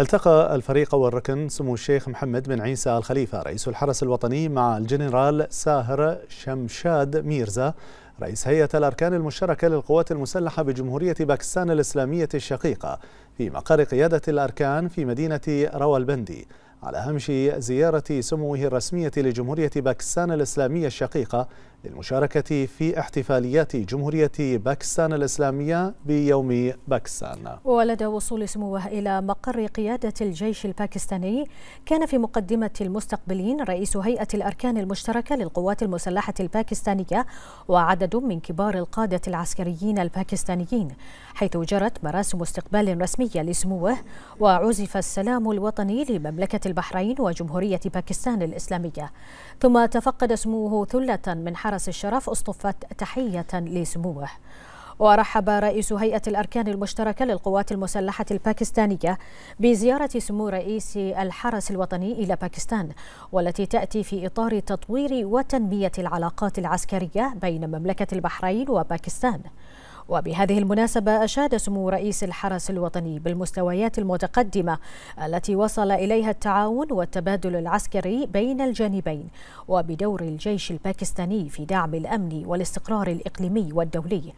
التقى الفريق والركن سمو الشيخ محمد بن عيسى الخليفة رئيس الحرس الوطني مع الجنرال ساهر شمشاد ميرزا رئيس هيئة الأركان المشتركة للقوات المسلحة بجمهورية باكستان الإسلامية الشقيقة في مقر قيادة الأركان في مدينة روالبندي على هامش زيارة سموه الرسمية لجمهورية باكستان الإسلامية الشقيقة للمشاركة في احتفاليات جمهورية باكستان الإسلامية بيوم باكستان ولدى وصول سموه إلى مقر قيادة الجيش الباكستاني كان في مقدمة المستقبلين رئيس هيئة الأركان المشتركة للقوات المسلحة الباكستانية وعدد من كبار القادة العسكريين الباكستانيين حيث جرت مراسم استقبال رسمية لسموه وعزف السلام الوطني لمملكة البحرين وجمهورية باكستان الإسلامية ثم تفقد سموه ثلة من حرس الشرف اصطفت تحية لسموه ورحب رئيس هيئة الأركان المشتركة للقوات المسلحة الباكستانية بزيارة سمو رئيس الحرس الوطني إلى باكستان والتي تأتي في إطار تطوير وتنمية العلاقات العسكرية بين مملكة البحرين وباكستان وبهذه المناسبة أشاد سمو رئيس الحرس الوطني بالمستويات المتقدمة التي وصل إليها التعاون والتبادل العسكري بين الجانبين وبدور الجيش الباكستاني في دعم الأمن والاستقرار الإقليمي والدولي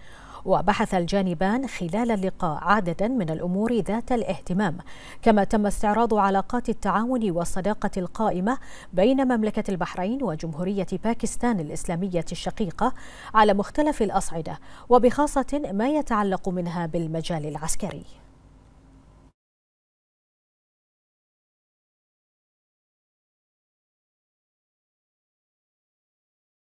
وبحث الجانبان خلال اللقاء عددا من الأمور ذات الاهتمام كما تم استعراض علاقات التعاون والصداقة القائمة بين مملكة البحرين وجمهورية باكستان الإسلامية الشقيقة على مختلف الأصعدة وبخاصة ما يتعلق منها بالمجال العسكري